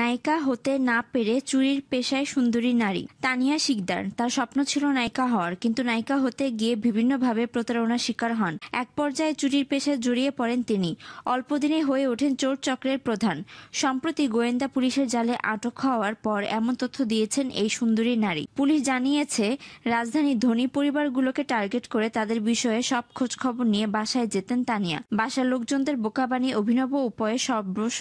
নায়িকা হতে না পেরে চুরির পেশায় সুন্দরী নারী তানিয়া শিকদার তার স্বপ্ন ছিল নায়িকা হওয়ার কিন্তু নায়িকা হতে গিয়ে বিভিন্নভাবে প্রতারণার শিকার হন এক পর্যায়ে চুরির পেশায় জড়িয়ে পড়েন তিনি অল্পদিনে হয়ে ওঠেন চোর চক্রের প্রধান সম্প্রতি গোয়েন্দা পুলিশের জালে আটক হওয়ার পর এমন তথ্য দিয়েছেন এই সুন্দরী নারী পুলিশ জানিয়েছে রাজধানী ধনী পরিবারগুলোকে টার্গেট করে তাদের বিষয়ে সব খোঁজখবর নিয়ে বাসায় যেতেন তানিয়া বাসার লোকজনদের বোকা বানিয়ে অভিনব উপায়ে সর্বস্ব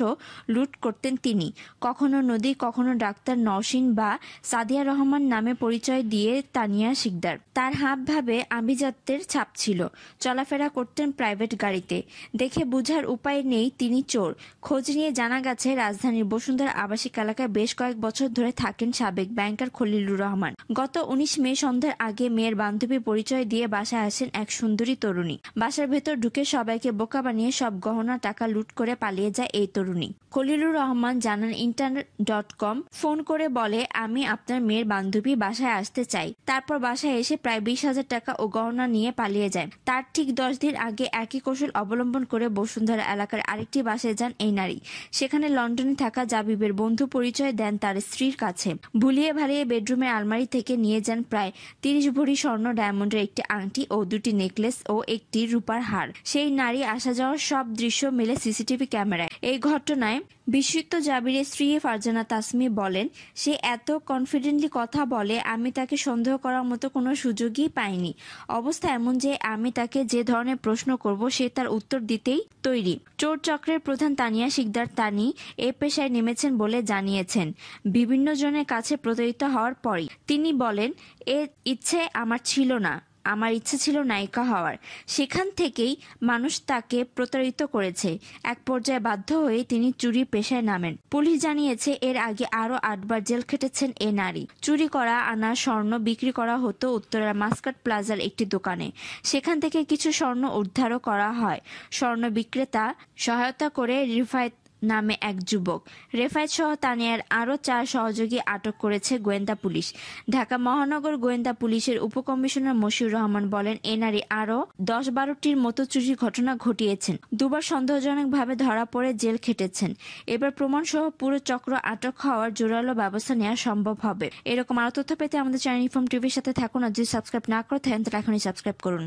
লুট করতেন তিনি কখনো নদী কখনো ডাক্তার নওশিন বা সাদিয়া রহমান নামে পরিচয় দিয়ে তানিয়া শিকদার তার হাব ভাবে আভিজাত্যের ছাপ ছিল চলাফেরা করতেন প্রাইভেট গাড়িতে দেখে বুঝার উপায় নেই তিনি চোর খোঁজ নিয়ে জানা গেছে রাজধানীর বসুন্ধরা আবাসিক এলাকায় বেশ কয়েক বছর ধরে থাকেন সাবেক ব্যাংকার খলিলুর রহমান গত উনিশ মে সন্ধ্যার আগে মেয়ের বান্ধবী পরিচয় দিয়ে বাসায় আসেন এক সুন্দরী তরুণী বাসার ভেতর ঢুকে সবাইকে বোকা বানিয়ে সব গহনা টাকা লুট করে পালিয়ে যায় এই তরুণী খলিলুর রহমান জানান ইন্টারনেট ফোন করে বলে আমি আপনার মেয়ের বান্ধবী বাসায় আসতে চাই তারপর বাসায় এসে প্রায় বিশ হাজার টাকা ও গহনা নিয়ে পালিয়ে যায় তার ঠিক দশ দিন আগে একই কৌশল অবলম্বন করে বসুন্ধরা এলাকার আরেকটি বাসায় যান এই নারী সেখানে লন্ডনে থাকা জাবিবের বন্ধু পরিচয় দেন তার স্ত্রীর কাছে ভুলিয়ে ভালিয়ে বেডরুমের আলমারি থেকে নিয়ে যান প্রায় তিরিশ ভরি স্বর্ণ ডায়মন্ডের একটি আংটি ও দুটি নেকলেস ও একটি রূপার হার সেই নারী আসা যাওয়ার সব দৃশ্য মিলে সিসিটিভি ক্যামেরায় এই ঘটনায় বিস্মিত জাবিরের স্ত্রী ফারজানা তাসমি বলেন সে এত কনফিডেন্টলি কথা বলে আমি তাকে সন্দেহ করার মতো কোনো সুযোগই পাইনি অবস্থা এমন যে আমি তাকে যে ধরনের প্রশ্ন করব সে তার উত্তর দিতেই তৈরি চোর চক্রের প্রধান তানিয়া শিকদার তানি এ পেশায় নেমেছেন বলে জানিয়েছেন বিভিন্ন জনের কাছে প্রতারিত হওয়ার পরই তিনি বলেন এ ইচ্ছে আমার ছিল না আমার ইচ্ছে ছিল নায়িকা হওয়ার সেখান থেকেই মানুষ তাকে প্রতারিত করেছে এক পর্যায়ে বাধ্য হয়ে তিনি চুরি পেশায় নামেন পুলিশ জানিয়েছে এর আগে আরও আটবার জেল খেটেছেন এ নারী চুরি করা আনা স্বর্ণ বিক্রি করা হতো উত্তরার মাস্কাট প্লাজার একটি দোকানে সেখান থেকে কিছু স্বর্ণ উদ্ধারও করা হয় স্বর্ণ বিক্রেতা সহায়তা করে রিফায়েত নামে এক যুবক রেফায়েত সহ তানিয়ার আরও চার সহযোগী আটক করেছে গোয়েন্দা পুলিশ ঢাকা মহানগর গোয়েন্দা পুলিশের উপকমিশনার মশিউর রহমান বলেন নারী আরও দশ বারোটির মতো চুরি ঘটনা ঘটিয়েছেন দুবার সন্দেহজনকভাবে ধরা পড়ে জেল খেটেছেন এবার প্রমাণসহ পুরো চক্র আটক হওয়ার জোরালো ব্যবস্থা নেওয়া সম্ভব হবে এরকম আরও তথ্য পেতে আমাদের চ্যানেল ইনফর্ম টিভির সাথে থাকুন আর যদি সাবস্ক্রাইব না করে থাকেন তাহলে এখনই সাবস্ক্রাইব করুন